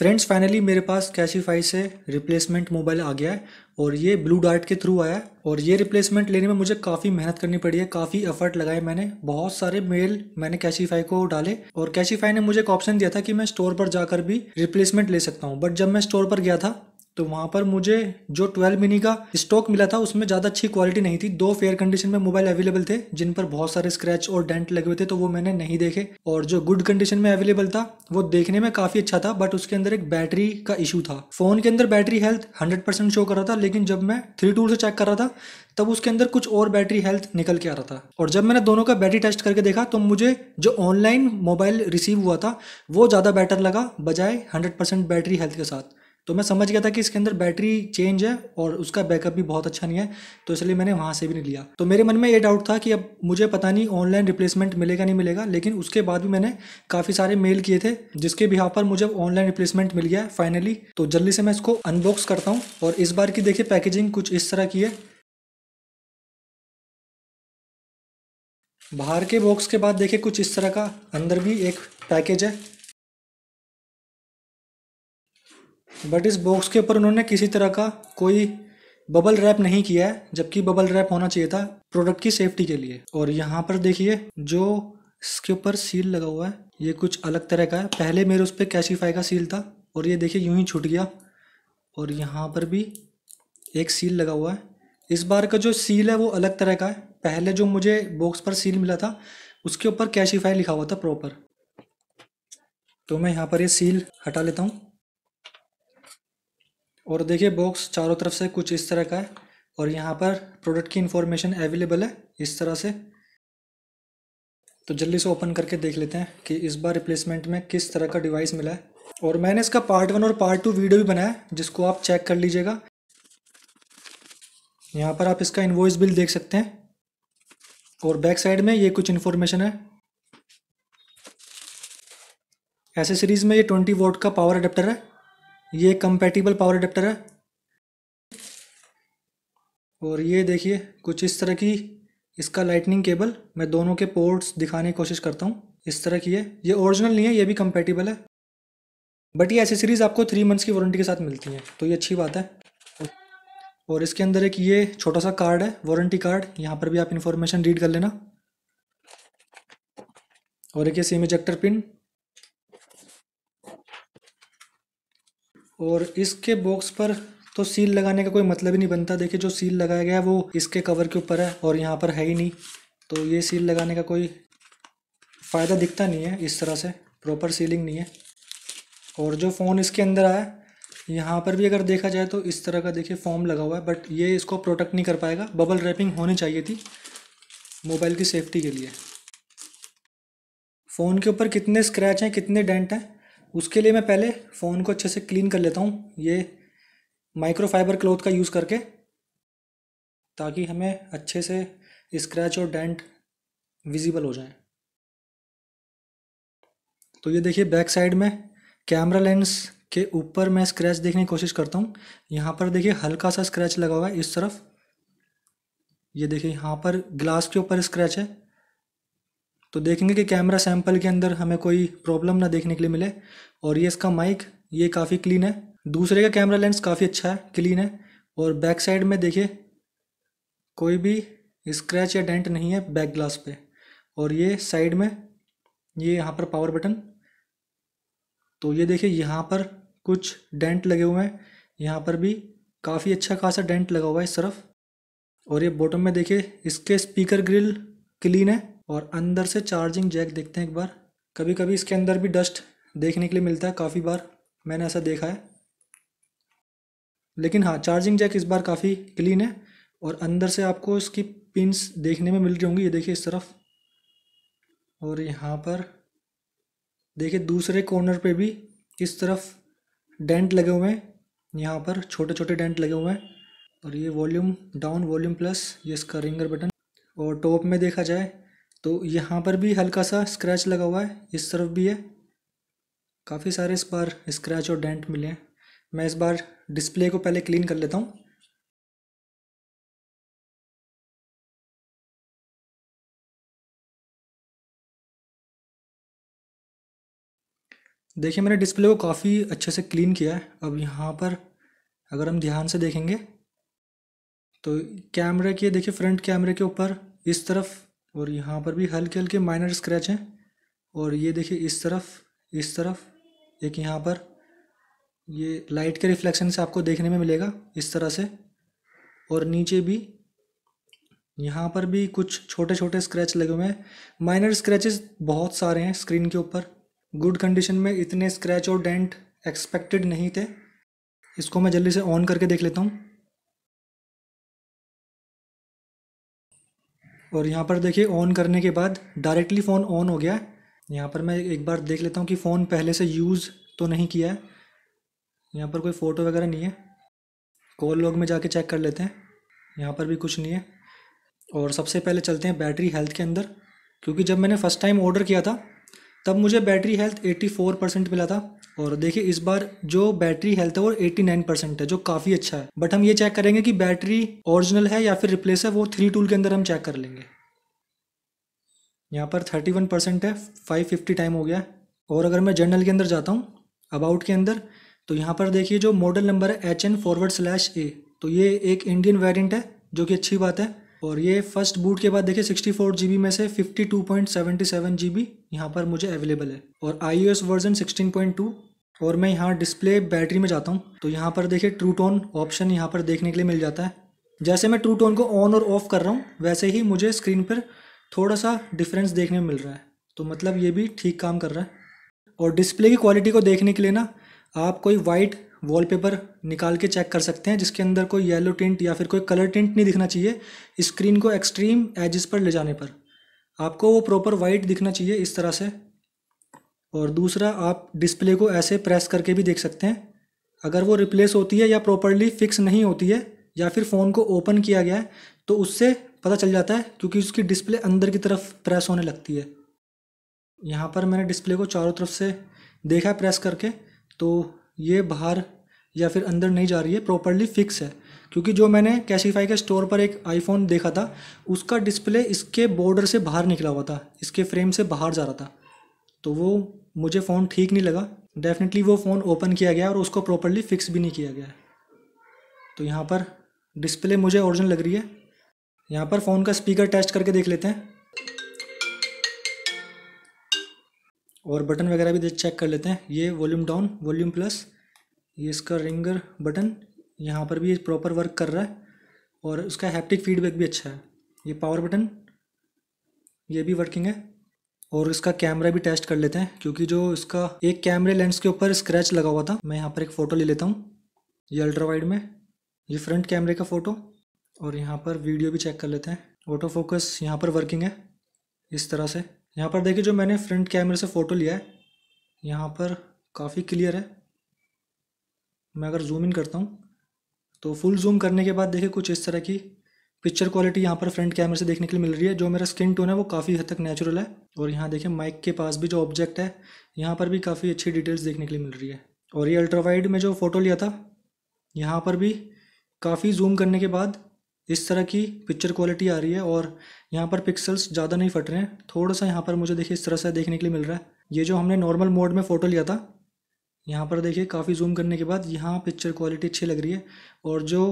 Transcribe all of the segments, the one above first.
Friends finally मेरे पास कैशीफाई से replacement mobile आ गया है और ये ब्लू डार्ट के थ्रू आया है और ये रिप्लेसमेंट लेने में मुझे काफ़ी मेहनत करनी पड़ी है काफ़ी एफर्ट लगाए मैंने बहुत सारे मेल मैंने कैशीफाई को डाले और कैशीफाई ने मुझे एक ऑप्शन दिया था कि मैं स्टोर पर जाकर भी रिप्लेसमेंट ले सकता हूँ बट जब मैं स्टोर पर गया था तो वहाँ पर मुझे जो 12 मिनी का स्टॉक मिला था उसमें ज़्यादा अच्छी क्वालिटी नहीं थी दो फेयर कंडीशन में मोबाइल अवेलेबल थे जिन पर बहुत सारे स्क्रैच और डेंट लगे हुए थे तो वो मैंने नहीं देखे और जो गुड कंडीशन में अवेलेबल था वो देखने में काफ़ी अच्छा था बट उसके अंदर एक बैटरी का इशू था फ़ोन के अंदर बैटरी हेल्थ हंड्रेड शो कर रहा था लेकिन जब मैं थ्री टूल से चेक कर रहा था तब उसके अंदर कुछ और बैटरी हेल्थ निकल के आ रहा था और जब मैंने दोनों का बैटरी टेस्ट करके देखा तो मुझे जो ऑनलाइन मोबाइल रिसीव हुआ था वो ज़्यादा बेटर लगा बजाय हंड्रेड परसेंट बैटरी हेल्थ के साथ तो मैं समझ गया था कि इसके अंदर बैटरी चेंज है और उसका बैकअप भी बहुत अच्छा नहीं है तो इसलिए मैंने वहाँ से भी नहीं लिया तो मेरे मन में ये डाउट था कि अब मुझे पता नहीं ऑनलाइन रिप्लेसमेंट मिलेगा नहीं मिलेगा लेकिन उसके बाद भी मैंने काफ़ी सारे मेल किए थे जिसके बिहार पर मुझे ऑनलाइन रिप्लेसमेंट मिल गया फाइनली तो जल्दी से मैं इसको अनबॉक्स करता हूँ और इस बार की देखिए पैकेजिंग कुछ इस तरह की है बाहर के बॉक्स के बाद देखिए कुछ इस तरह का अंदर भी एक पैकेज है बट इस बॉक्स के ऊपर उन्होंने किसी तरह का कोई बबल रैप नहीं किया है जबकि बबल रैप होना चाहिए था प्रोडक्ट की सेफ्टी के लिए और यहाँ पर देखिए जो इसके ऊपर सील लगा हुआ है ये कुछ अलग तरह का है पहले मेरे उस पर कैशीफाई का सील था और ये देखिए यूं ही छूट गया और यहाँ पर भी एक सील लगा हुआ है इस बार का जो सील है वो अलग तरह का है पहले जो मुझे बॉक्स पर सील मिला था उसके ऊपर कैशीफाई लिखा हुआ था प्रॉपर तो मैं यहाँ पर ये सील हटा लेता हूँ और देखिए बॉक्स चारों तरफ से कुछ इस तरह का है और यहाँ पर प्रोडक्ट की इन्फॉर्मेशन अवेलेबल है इस तरह से तो जल्दी से ओपन करके देख लेते हैं कि इस बार रिप्लेसमेंट में किस तरह का डिवाइस मिला है और मैंने इसका पार्ट वन और पार्ट टू वीडियो भी बनाया जिसको आप चेक कर लीजिएगा यहाँ पर आप इसका इन्वॉइस बिल देख सकते हैं और बैक साइड में ये कुछ इन्फॉर्मेशन है एसेसरीज़ में ये ट्वेंटी वोट का पावर अडेप्टर है ये कंपेटिबल पावर अडेप्टर है और ये देखिए कुछ इस तरह की इसका लाइटनिंग केबल मैं दोनों के पोर्ट्स दिखाने की कोशिश करता हूँ इस तरह की है ये ओरिजिनल नहीं है ये भी कंपेटिबल है बट ये एसेसरीज़ आपको थ्री मंथ्स की वारंटी के साथ मिलती हैं तो ये अच्छी बात है और इसके अंदर एक ये छोटा सा कार्ड है वारंटी कार्ड यहाँ पर भी आप इन्फॉर्मेशन रीड कर लेना और एक ये सिम इजेक्टर पिन और इसके बॉक्स पर तो सील लगाने का कोई मतलब ही नहीं बनता देखिए जो सील लगाया गया है वो इसके कवर के ऊपर है और यहाँ पर है ही नहीं तो ये सील लगाने का कोई फ़ायदा दिखता नहीं है इस तरह से प्रॉपर सीलिंग नहीं है और जो फ़ोन इसके अंदर आया यहाँ पर भी अगर देखा जाए तो इस तरह का देखिए फॉर्म लगा हुआ है बट ये इसको प्रोटेक्ट नहीं कर पाएगा बबल रैपिंग होनी चाहिए थी मोबाइल की सेफ्टी के लिए फ़ोन के ऊपर कितने स्क्रैच हैं कितने डेंट हैं उसके लिए मैं पहले फ़ोन को अच्छे से क्लीन कर लेता हूँ ये माइक्रोफाइबर क्लॉथ का यूज़ करके ताकि हमें अच्छे से स्क्रैच और डेंट विजिबल हो जाए तो ये देखिए बैक साइड में कैमरा लेंस के ऊपर मैं स्क्रैच देखने की कोशिश करता हूँ यहाँ पर देखिए हल्का सा स्क्रैच लगा हुआ है इस तरफ ये देखिए यहाँ पर ग्लास के ऊपर स्क्रैच है तो देखेंगे कि कैमरा सैम्पल के अंदर हमें कोई प्रॉब्लम ना देखने के लिए मिले और ये इसका माइक ये काफ़ी क्लीन है दूसरे का कैमरा लेंस काफ़ी अच्छा है क्लीन है और बैक साइड में देखिए कोई भी स्क्रैच या डेंट नहीं है बैक ग्लास पे और ये साइड में ये यहाँ पर पावर बटन तो ये देखिए यहाँ पर कुछ डेंट लगे हुए हैं यहाँ पर भी काफ़ी अच्छा खासा डेंट लगा हुआ है इस तरफ और ये बॉटम में देखिए इसके स्पीकर ग्रिल क्लीन है और अंदर से चार्जिंग जैक देखते हैं एक बार कभी कभी इसके अंदर भी डस्ट देखने के लिए मिलता है काफ़ी बार मैंने ऐसा देखा है लेकिन हाँ चार्जिंग जैक इस बार काफ़ी क्लीन है और अंदर से आपको इसकी पिंस देखने में मिल रही होंगी ये देखिए इस तरफ और यहाँ पर देखिए दूसरे कॉर्नर पे भी इस तरफ डेंट लगे हुए हैं यहाँ पर छोटे छोटे डेंट लगे हुए हैं और ये वॉल्यूम डाउन वॉल्यूम प्लस ये इसका रिंगर बटन और टॉप में देखा जाए तो यहाँ पर भी हल्का सा स्क्रैच लगा हुआ है इस तरफ भी है काफ़ी सारे इस बार स्क्रैच और डेंट मिले हैं मैं इस बार डिस्प्ले को पहले क्लीन कर लेता हूँ देखिए मैंने डिस्प्ले को काफ़ी अच्छे से क्लीन किया है अब यहाँ पर अगर हम ध्यान से देखेंगे तो कैमरे के देखिए फ्रंट कैमरे के ऊपर इस तरफ और यहाँ पर भी हल्के हल्के माइनर स्क्रैच हैं और ये देखिए इस तरफ इस तरफ एक यहाँ पर ये लाइट के रिफ्लेक्शन से आपको देखने में मिलेगा इस तरह से और नीचे भी यहाँ पर भी कुछ छोटे छोटे स्क्रैच लगे हुए हैं माइनर स्क्रैचेस बहुत सारे हैं स्क्रीन के ऊपर गुड कंडीशन में इतने स्क्रैच और डेंट एक्सपेक्टेड नहीं थे इसको मैं जल्दी से ऑन करके देख लेता हूँ और यहाँ पर देखिए ऑन करने के बाद डायरेक्टली फ़ोन ऑन हो गया है यहाँ पर मैं एक बार देख लेता हूँ कि फ़ोन पहले से यूज़ तो नहीं किया है यहाँ पर कोई फ़ोटो वगैरह नहीं है कॉल लॉग में जाके चेक कर लेते हैं यहाँ पर भी कुछ नहीं है और सबसे पहले चलते हैं बैटरी हेल्थ के अंदर क्योंकि जब मैंने फ़र्स्ट टाइम ऑर्डर किया था तब मुझे बैटरी हेल्थ 84 परसेंट मिला था और देखिए इस बार जो बैटरी हेल्थ है वो 89 परसेंट है जो काफ़ी अच्छा है बट हम ये चेक करेंगे कि बैटरी ओरिजिनल है या फिर रिप्लेस है वो थ्री टूल के अंदर हम चेक कर लेंगे यहाँ पर 31 परसेंट है 550 टाइम हो गया और अगर मैं जर्नल के अंदर जाता हूँ अबाउट के अंदर तो यहाँ पर देखिए जो मॉडल नंबर है H N forward slash A तो ये एक इंडियन वेरियंट है जो कि अच्छी बात है और ये फर्स्ट बूट के बाद देखिए सिक्सटी फोर जी बी में से fifty two point seventy seven G B यहाँ पर मुझे अवेलेबल है और I O S version sixteen point two और मैं यहाँ डिस्प्ले बैटरी में जाता हूँ तो यहाँ पर देखिए ट्रू टोन ऑप्शन यहाँ पर देखने के लिए मिल जाता है जैसे मैं ट्रू टोन को ऑन और ऑफ कर रहा हूँ वैसे ही मुझे स्क्रीन पर थोड़ा सा डिफरेंस देखने में मिल रहा है तो मतलब ये भी ठीक काम कर रहा है और डिस्प्ले की क्वालिटी को देखने के लिए ना आप कोई वाइट वॉलपेपर निकाल के चेक कर सकते हैं जिसके अंदर कोई येलो टिंट या फिर कोई कलर टिंट नहीं दिखना चाहिए स्क्रीन को एक्सट्रीम एजिस पर ले जाने पर आपको वो प्रॉपर वाइट दिखना चाहिए इस तरह से और दूसरा आप डिस्प्ले को ऐसे प्रेस करके भी देख सकते हैं अगर वो रिप्लेस होती है या प्रॉपरली फिक्स नहीं होती है या फिर फ़ोन को ओपन किया गया है तो उससे पता चल जाता है क्योंकि उसकी डिस्प्ले अंदर की तरफ प्रेस होने लगती है यहाँ पर मैंने डिस्प्ले को चारों तरफ से देखा प्रेस करके तो ये बाहर या फिर अंदर नहीं जा रही है प्रॉपरली फिक्स है क्योंकि जो मैंने कैशिफाई के स्टोर पर एक आईफोन देखा था उसका डिस्प्ले इसके बॉर्डर से बाहर निकला हुआ था इसके फ्रेम से बाहर जा रहा था तो वो मुझे फ़ोन ठीक नहीं लगा डेफिनेटली वो फ़ोन ओपन किया गया और उसको प्रॉपरली फिक्स भी नहीं किया गया तो यहाँ पर डिस्प्ले मुझे ओरिजिनल लग रही है यहाँ पर फ़ोन का स्पीकर टेस्ट करके देख लेते हैं और बटन वगैरह भी चेक कर लेते हैं ये वॉल्यूम डाउन वॉल्यूम प्लस ये इसका रिंगर बटन यहाँ पर भी प्रॉपर वर्क कर रहा है और उसका हैप्टिक फीडबैक भी अच्छा है ये पावर बटन ये भी वर्किंग है और इसका कैमरा भी टेस्ट कर लेते हैं क्योंकि जो इसका एक कैमरे लेंस के ऊपर स्क्रैच लगा हुआ था मैं यहाँ पर एक फ़ोटो ले लेता हूँ ये अल्ट्रा वाइड में ये फ्रंट कैमरे का फ़ोटो और यहाँ पर वीडियो भी चेक कर लेते हैं ऑटो फोकस यहाँ पर वर्किंग है इस तरह से यहाँ पर देखिए जो मैंने फ्रंट कैमरे से फ़ोटो लिया है यहाँ पर काफ़ी क्लियर है मैं अगर जूम इन करता हूँ तो फुल जूम करने के बाद देखिए कुछ इस तरह की पिक्चर क्वालिटी यहाँ पर फ्रंट कैमरे से देखने के लिए मिल रही है जो मेरा स्किन टोन है वो काफ़ी हद तक नेचुरल है और यहाँ देखिए माइक के पास भी जो ऑब्जेक्ट है यहाँ पर भी काफ़ी अच्छी डिटेल्स देखने के लिए मिल रही है और ये अल्ट्रावाइड में जो फ़ोटो लिया था यहाँ पर भी काफ़ी जूम करने के बाद इस तरह की पिक्चर क्वालिटी आ रही है और यहाँ पर पिक्सल्स ज़्यादा नहीं फट रहे हैं थोड़ा सा यहाँ पर मुझे देखिए इस तरह से देखने के लिए मिल रहा है ये जो हमने नॉर्मल मोड में फ़ोटो लिया था यहाँ पर देखिए काफ़ी जूम करने के बाद यहाँ पिक्चर क्वालिटी अच्छी लग रही है और जो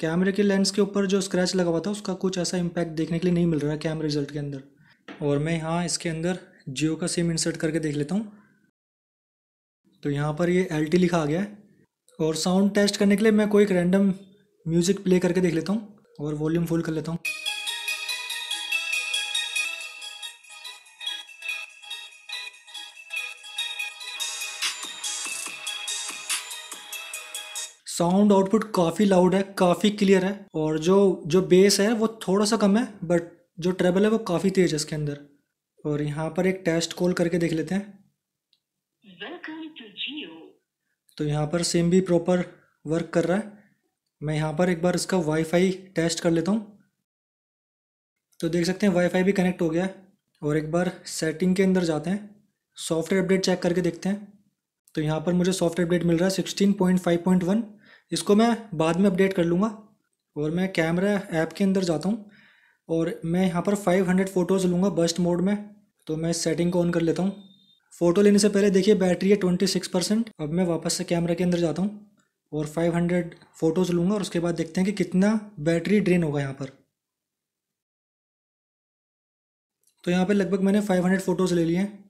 कैमरे के लेंस के ऊपर जो स्क्रैच लगा हुआ था उसका कुछ ऐसा इम्पैक्ट देखने के लिए नहीं मिल रहा है कैमरे रिजल्ट के अंदर और मैं यहाँ इसके अंदर जियो का सिम इंसर्ट करके देख लेता हूँ तो यहाँ पर ये एल लिखा आ गया है और साउंड टेस्ट करने के लिए मैं कोई एक रैंडम म्यूज़िक प्ले करके देख लेता हूँ और वॉल्यूम फुल कर लेता हूँ साउंड आउटपुट काफ़ी लाउड है काफ़ी क्लियर है और जो जो बेस है वो थोड़ा सा कम है बट जो ट्रेबल है वो काफ़ी तेज है इसके अंदर और यहाँ पर एक टेस्ट कॉल करके देख लेते हैं तो यहाँ पर सिम भी प्रॉपर वर्क कर रहा है मैं यहाँ पर एक बार इसका वाईफाई टेस्ट कर लेता हूँ तो देख सकते हैं वाईफाई भी कनेक्ट हो गया है और एक बार सेटिंग के अंदर जाते हैं सॉफ्टवेयर अपडेट चेक करके देखते हैं तो यहाँ पर मुझे सॉफ्टवेयर अपडेट मिल रहा है sixteen point five point one इसको मैं बाद में अपडेट कर लूँगा और मैं कैमरा ऐप के अंदर जाता हूँ और मैं यहाँ पर फाइव हंड्रेड फ़ोटोज़ लूँगा बस्ट मोड में तो मैं सेटिंग को ऑन कर लेता हूँ फ़ोटो लेने से पहले देखिए बैटरी है ट्वेंटी सिक्स परसेंट अब मैं वापस से कैमरा के अंदर जाता हूँ और 500 फ़ोटोज़ लूँगा और उसके बाद देखते हैं कि कितना बैटरी ड्रेन होगा यहाँ पर तो यहाँ पे लगभग मैंने 500 फ़ोटोज़ ले लिए हैं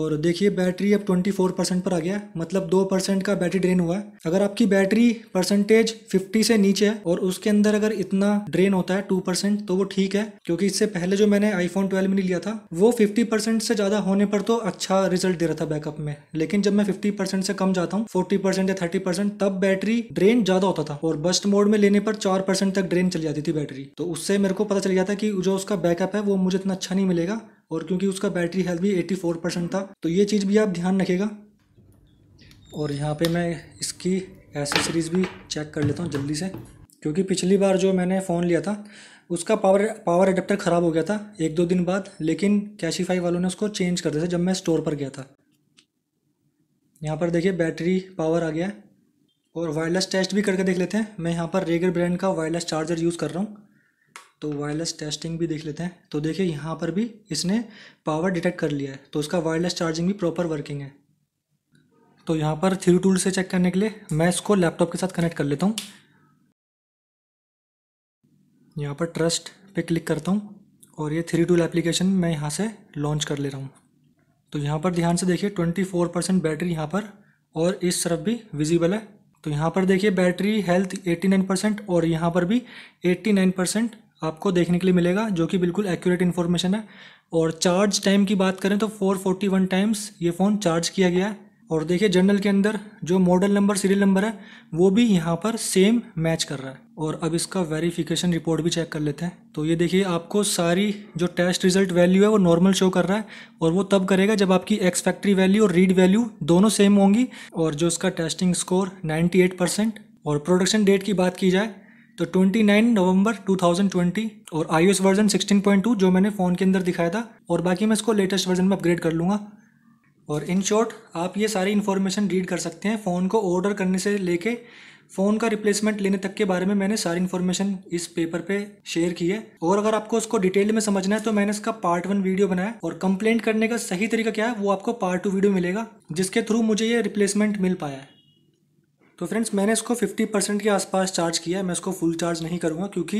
और देखिए बैटरी अब 24 परसेंट पर आ गया है मतलब दो परसेंट का बैटरी ड्रेन हुआ है अगर आपकी बैटरी परसेंटेज 50 से नीचे है और उसके अंदर अगर इतना ड्रेन होता है 2 परसेंट तो वो ठीक है क्योंकि इससे पहले जो मैंने आईफोन 12 मिनी लिया था वो 50 परसेंट से ज़्यादा होने पर तो अच्छा रिजल्ट दे रहा था बैकअप में लेकिन जब मैं फिफ्टी परसेंट से कम जाता हूँ फोर्टी परसेंट या थर्टी परसेंट तब बैटरी ड्रेन ज़्यादा होता था और बस्ट मोड में लेने पर चार परसेंट तक ड्रेन चली जाती थी बैटरी तो उससे मेरे को पता चल गया था कि जो उसका बैकअप है वो मुझे इतना अच्छा नहीं मिलेगा और क्योंकि उसका बैटरी हेल्थ भी 84 परसेंट था तो ये चीज़ भी आप ध्यान रखेगा और यहाँ पे मैं इसकी एसेसरीज़ भी चेक कर लेता हूँ जल्दी से क्योंकि पिछली बार जो मैंने फ़ोन लिया था उसका पावर पावर एडेप्टर ख़राब हो गया था एक दो दिन बाद लेकिन कैशीफाई वालों ने उसको चेंज कर दिया था जब मैं स्टोर पर गया था यहाँ पर देखिए बैटरी पावर आ गया है और वायरलेस टेस्ट भी करके देख लेते हैं मैं यहाँ पर रेगर ब्रांड का वायरलेस चार्जर यूज़ कर रहा हूँ तो वायरलेस टेस्टिंग भी देख लेते हैं तो देखिए यहाँ पर भी इसने पावर डिटेक्ट कर लिया है तो उसका वायरलेस चार्जिंग भी प्रॉपर वर्किंग है तो यहाँ पर थ्री टूल से चेक करने के लिए मैं इसको लैपटॉप के साथ कनेक्ट कर लेता हूँ यहाँ पर ट्रस्ट पे क्लिक करता हूँ और ये थ्री टूल एप्लीकेशन मैं यहाँ से लॉन्च कर ले रहा हूँ तो यहाँ पर ध्यान से देखिए ट्वेंटी फोर परसेंट बैटरी यहाँ पर और इस तरफ भी विजिबल है तो यहाँ पर देखिए battery health eighty nine percent और यहाँ पर भी एट्टी नाइन परसेंट आपको देखने के लिए मिलेगा जो कि बिल्कुल एक्यूरेट इन्फॉर्मेशन है और चार्ज टाइम की बात करें तो 441 टाइम्स ये फ़ोन चार्ज किया गया है और देखिए जर्नल के अंदर जो मॉडल नंबर सीरियल नंबर है वो भी यहाँ पर सेम मैच कर रहा है और अब इसका वेरिफिकेशन रिपोर्ट भी चेक कर लेते हैं तो ये देखिए आपको सारी जो टेस्ट रिजल्ट वैल्यू है वो नॉर्मल शो कर रहा है और वो तब करेगा जब आपकी एक्स फैक्ट्री वैल्यू और रीड वैल्यू दोनों सेम होंगी और जो इसका टेस्टिंग स्कोर नाइन्टी और प्रोडक्शन डेट की बात की जाए तो 29 नवंबर 2020 और आई वर्जन 16.2 जो मैंने फ़ोन के अंदर दिखाया था और बाकी मैं इसको लेटेस्ट वर्जन में अपग्रेड कर लूँगा और इन शॉर्ट आप ये सारी इन्फॉर्मेशन रीड कर सकते हैं फ़ोन को ऑर्डर करने से लेके फ़ोन का रिप्लेसमेंट लेने तक के बारे में मैंने सारी इन्फॉर्मेशन इस पेपर पे शेयर की है और अगर आपको उसको डिटेल में समझना है तो मैंने इसका पार्ट वन वीडियो बनाया और कंप्लेंट करने का सही तरीका क्या है वो आपको पार्ट टू वीडियो मिलेगा जिसके थ्रू मुझे ये रिप्लेसमेंट मिल पाया है तो फ्रेंड्स मैंने इसको 50 परसेंट के आसपास चार्ज किया है मैं इसको फुल चार्ज नहीं करूँगा क्योंकि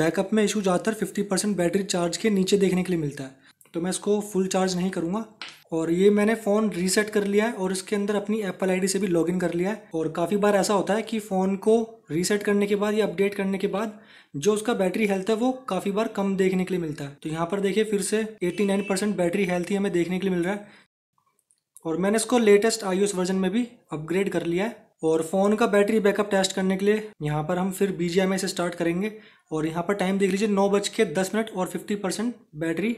बैकअप में इशू ज़्यादातर 50 परसेंट बैटरी चार्ज के नीचे देखने के लिए मिलता है तो मैं इसको फुल चार्ज नहीं करूँगा और ये मैंने फ़ोन रीसेट कर लिया है और इसके अंदर अपनी एप्पल आई से भी लॉगिन कर लिया है और काफ़ी बार ऐसा होता है कि फ़ोन को रीसेट करने के बाद या अपडेट करने के बाद जो उसका बैटरी हेल्थ है वो काफ़ी बार कम देखने के लिए मिलता है तो यहाँ पर देखिए फिर से एट्टी परसेंट बैटरी हेल्थ ही हमें देखने के लिए मिल रहा है और मैंने इसको लेटेस्ट आई वर्जन में भी अपग्रेड कर लिया है और फ़ोन का बैटरी बैकअप टेस्ट करने के लिए यहाँ पर हम फिर बी से स्टार्ट करेंगे और यहाँ पर टाइम देख लीजिए नौ बज के दस मिनट और फिफ्टी परसेंट बैटरी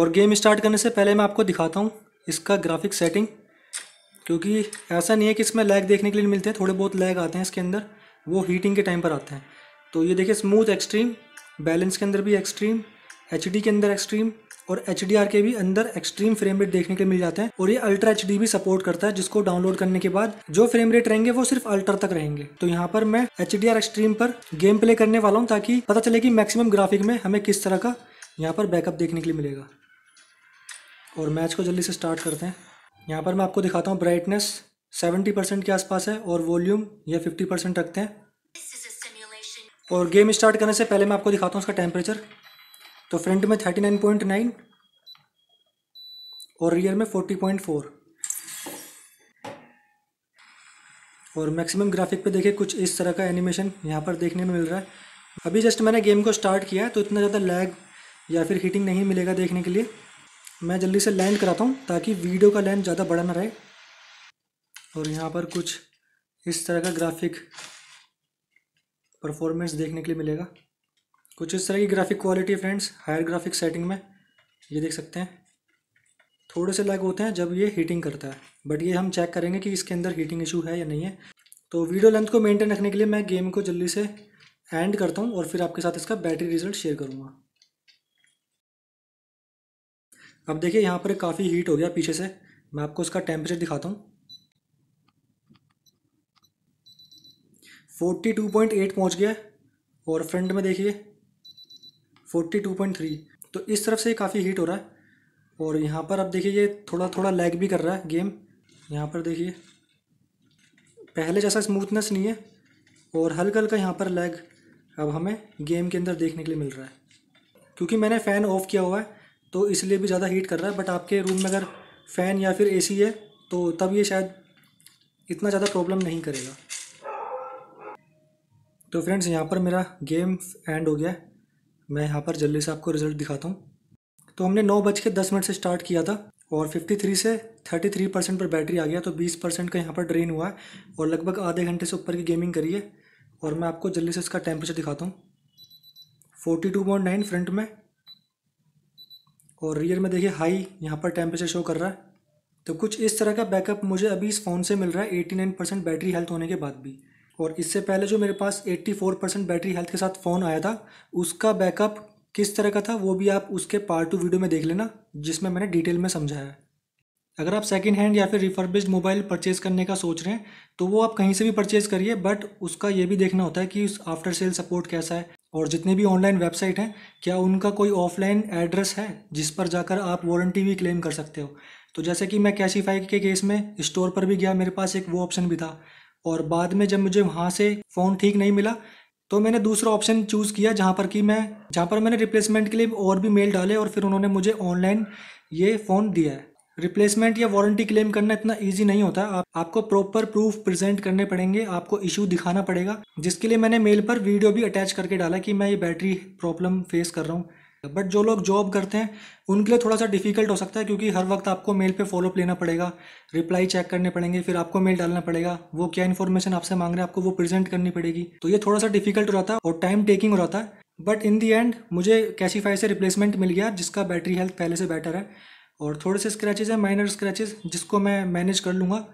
और गेम स्टार्ट करने से पहले मैं आपको दिखाता हूँ इसका ग्राफिक सेटिंग क्योंकि ऐसा नहीं है कि इसमें लैग देखने के लिए मिलते हैं थोड़े बहुत लैग आते हैं इसके अंदर वो हीटिंग के टाइम पर आते हैं तो ये देखिए स्मूथ एक्सट्रीम बैलेंस के अंदर भी एक्सट्रीम एच के अंदर एक्सट्रीम और एच के भी अंदर एक्सट्रीम फ्रेम रेट देखने के मिल जाते हैं और ये अल्ट्रा एच भी सपोर्ट करता है जिसको डाउनलोड करने के बाद जो फ्रेम रेट रहेंगे वो सिर्फ अल्ट्रा तक रहेंगे तो यहाँ पर मैं एच डी एक्सट्रीम पर गेम प्ले करने वाला हूँ ताकि पता चले कि मैक्सिमम ग्राफिक में हमें किस तरह का यहाँ पर बैकअप देखने के लिए मिलेगा और मैच को जल्दी से स्टार्ट करते हैं यहाँ पर मैं आपको दिखाता हूँ ब्राइटनेस सेवेंटी परसेंट के आसपास है और वॉल्यूम यह फिफ्टी परसेंट रखते हैं और गेम स्टार्ट करने से पहले मैं आपको दिखाता हूँ उसका टेम्परेचर तो फ्रंट में थर्टी नाइन पॉइंट नाइन और रियर में फोर्टी पॉइंट फोर और मैक्सिमम ग्राफिक पे देखिए कुछ इस तरह का एनिमेशन यहाँ पर देखने में मिल रहा है अभी जस्ट मैंने गेम को स्टार्ट किया तो इतना ज़्यादा लैग या फिर हीटिंग नहीं मिलेगा देखने के लिए मैं जल्दी से लैंड कराता हूँ ताकि वीडियो का लैंड ज़्यादा बड़ा ना रहे और यहाँ पर कुछ इस तरह का ग्राफिक परफॉर्मेंस देखने के लिए मिलेगा कुछ इस तरह की graphic quality friends higher graphic setting में ये देख सकते हैं थोड़े से लैग होते हैं जब ये हीटिंग करता है बट ये हम चेक करेंगे कि इसके अंदर हीटिंग इशू है या नहीं है तो वीडियो लेंथ को मेंटेन रखने के लिए मैं गेम को जल्दी से एंड करता हूँ और फिर आपके साथ इसका बैटरी रिजल्ट शेयर करूँगा अब देखिए यहाँ पर काफ़ी हीट हो गया पीछे से मैं आपको इसका टेम्परेचर दिखाता हूँ 42.8 पहुँच गया और फ्रंट में देखिए फोर्टी टू पॉइंट थ्री तो इस तरफ से काफ़ी हीट हो रहा है और यहाँ पर अब देखिए ये थोड़ा थोड़ा लैग भी कर रहा है गेम यहाँ पर देखिए पहले जैसा स्मूथनेस नहीं है और हल्का हल्का यहाँ पर लैग अब हमें गेम के अंदर देखने के लिए मिल रहा है क्योंकि मैंने फ़ैन ऑफ़ किया हुआ है तो इसलिए भी ज़्यादा हीट कर रहा है बट आपके रूम में अगर फ़ैन या फिर एसी है तो तब ये शायद इतना ज़्यादा प्रॉब्लम नहीं करेगा तो फ्रेंड्स यहाँ पर मेरा गेम एंड हो गया है मैं यहाँ पर जल्दी से आपको रिज़ल्ट दिखाता हूँ तो हमने नौ बज के दस मिनट से स्टार्ट किया था और 53 से 33 परसेंट पर बैटरी आ गया तो 20 परसेंट का यहाँ पर ड्रेन हुआ है और लगभग आधे घंटे से ऊपर की गेमिंग करी है और मैं आपको जल्दी से इसका टेम्परेचर दिखाता हूँ 42.9 फ्रंट में और रियर में देखिए हाई यहाँ पर टेम्परेचर शो कर रहा है तो कुछ इस तरह का बैकअप मुझे अभी इस फ़ोन से मिल रहा है एटी परसेंट बैटरी हेल्थ होने के बाद भी और इससे पहले जो मेरे पास 84 परसेंट बैटरी हेल्थ के साथ फ़ोन आया था उसका बैकअप किस तरह का था वो भी आप उसके पार्ट टू वीडियो में देख लेना जिसमें मैंने डिटेल में समझाया है अगर आप सेकेंड हैंड या फिर रिफर्बिस्ड मोबाइल परचेज़ करने का सोच रहे हैं तो वो आप कहीं से भी परचेज़ करिए बट उसका ये भी देखना होता है कि उस आफ्टर सेल सपोर्ट कैसा है और जितने भी ऑनलाइन वेबसाइट हैं क्या उनका कोई ऑफलाइन एड्रेस है जिस पर जाकर आप वारंटी भी क्लेम कर सकते हो तो जैसे कि मैं कैशीफाई के केस में स्टोर पर भी गया मेरे पास एक वो ऑप्शन भी था और बाद में जब मुझे वहाँ से फ़ोन ठीक नहीं मिला तो मैंने दूसरा ऑप्शन चूज़ किया जहाँ पर कि मैं जहाँ पर मैंने रिप्लेसमेंट के लिए और भी मेल डाले और फिर उन्होंने मुझे ऑनलाइन ये फ़ोन दिया है रिप्लेसमेंट या वारंटी क्लेम करना इतना इजी नहीं होता आप, आपको प्रॉपर प्रूफ प्रेजेंट करने पड़ेंगे आपको इशू दिखाना पड़ेगा जिसके लिए मैंने मेल पर वीडियो भी अटैच करके डाला कि मैं ये बैटरी प्रॉब्लम फेस कर रहा हूँ बट जो लोग जॉब करते हैं उनके लिए थोड़ा सा डिफिकल्ट हो सकता है क्योंकि हर वक्त आपको मेल पे फॉलोअप लेना पड़ेगा रिप्लाई चेक करने पड़ेंगे फिर आपको मेल डालना पड़ेगा वो क्या इन्फॉर्मेशन आपसे मांग रहे हैं आपको वो प्रेजेंट करनी पड़ेगी तो ये थोड़ा सा डिफिकल्ट हो रहा है और टाइम टेकिंग हो रहा है बट इन दी एंड मुझे कैशीफाई से रिप्लेसमेंट मिल गया जिसका बैटरी हेल्थ पहले से बेटर है और थोड़े से स्क्रैचेज हैं माइनर स्क्रैचेज जिसको मैं मैनेज कर लूँगा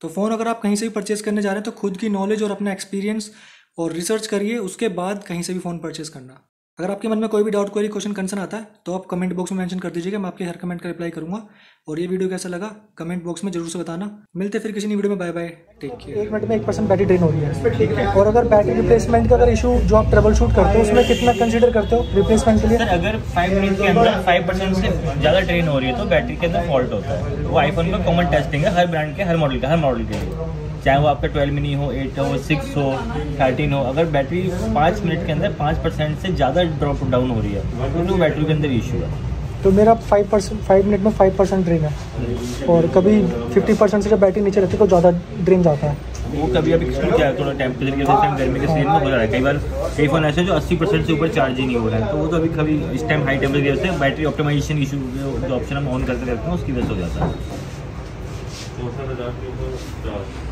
तो फ़ोन अगर आप कहीं से भी परचेज़ करने जा रहे हैं तो खुद की नॉलेज और अपना एक्सपीरियंस और रिसर्च करिए उसके बाद कहीं से भी फ़ोन परचेज़ करना अगर आपके मन में कोई भी डाउट कोई क्वेश्चन कंसर्न आता है तो आप कमेंट बॉक्स में मेंशन कर दीजिएगा मैं आपके हर कमेंट का रिप्लाई करूंगा और ये वीडियो कैसा लगा कमेंट बॉक्स में जरूर से बताना मिलते फिर किसी वीडियो में बाय बाय टेक केयर एक मिनट में एक परसेंट बैटरी ड्रेन हो रही है ठीक है और अगर बैटरी रिप्लेसमेंट का अगर इशू जो आप ट्रबल शूट करते हो उसमें कितना कंसिडर करते हो रिप्लेसमेंट के लिए अगर फाइव मिनट के अंदर फाइव से ज़्यादा ड्रेन हो रही है तो बैटरी के अंदर फॉल्ट होता है वो आईफोन का कॉमन टेस्टिंग है हर ब्रांड के हर मॉडल का हर मॉडल के लिए चाहे वो आपका ट्वेल्व मिनी हो एट हो सिक्स हो थर्टीन हो अगर बैटरी पाँच मिनट के अंदर पाँच परसेंट से ज़्यादा ड्रॉप डाउन हो रही है तो, बैटरी के अंदर इशू है तो मेरा फाइव परसेंट फाइव मिनट में फाइव परसेंट ड्रेन है और कभी फिफ्टी परसेंट से जब बैटरी नीचे रहती है तो ज़्यादा ड्रेन जाता है वो कभी अभी क्या है थोड़ा टेम्परेचर के टाइम गर्मी के सीजन में हो रहा है कई बार कई फ़ोन ऐसे जो अस्सी परसेंट से ऊपर चार्ज ही नहीं हो रहा है तो वो तो अभी कभी इस टाइम हाई टेम्परेचर से बैटरी ऑप्टिमाइजेशन इशू जो ऑप्शन हम ऑन करते रहते हैं उसकी वजह से हो जाता है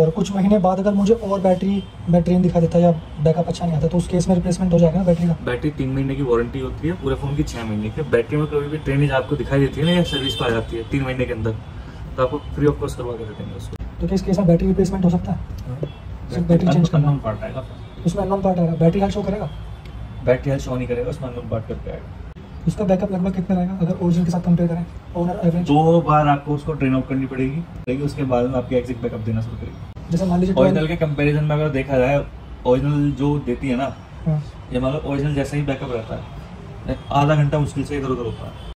और कुछ महीने बाद अगर मुझे और बैटरी बैटरी दिखा देता या बैकअप अच्छा नहीं आता तो उस केस में रिप्लेसमेंट हो जाएगा बैटरी का बैटरी तीन महीने की वारंटी होती है पूरे फ़ोन की छह महीने की बैटरी में कभी भी ट्रेनेज आपको दिखाई देती है ना या सर्विस पर जाती है तीन महीने के अंदर तो आपको फ्री ऑफ कॉस्ट करवा के देते हैं तो किस केस में बैटरी रिप्लेसमेंट हो सकता है हाँ। बैटरी चेंज करना पार्ट आएगा उसमें अननोन पार्ट आएगा बैटरी हेल्थ शो करेगा बैटरी हेल्थ शो नहीं करेगा उसमें अननोन पार्ट करके आएगा उसका बैकअप लगभग कितना रहेगा अगर ओरिजिन के साथ कंपेयर करें ओनर एवरेज दो बार आपको उसको ट्रेन आउट करनी पड़ेगी लेकिन उसके बाद में आपकी एग्जिट बैकअप देना शुरू करेगी जैसे मान लीजिए ओरिजिनल के कंपैरिजन में अगर देखा जाए ओरिजिनल जो देती है ना हाँ। ये मान लो ओरिजिनल जैसा ही बैकअप रहता है आधा घंटा मुश्किल से इधर उधर होता है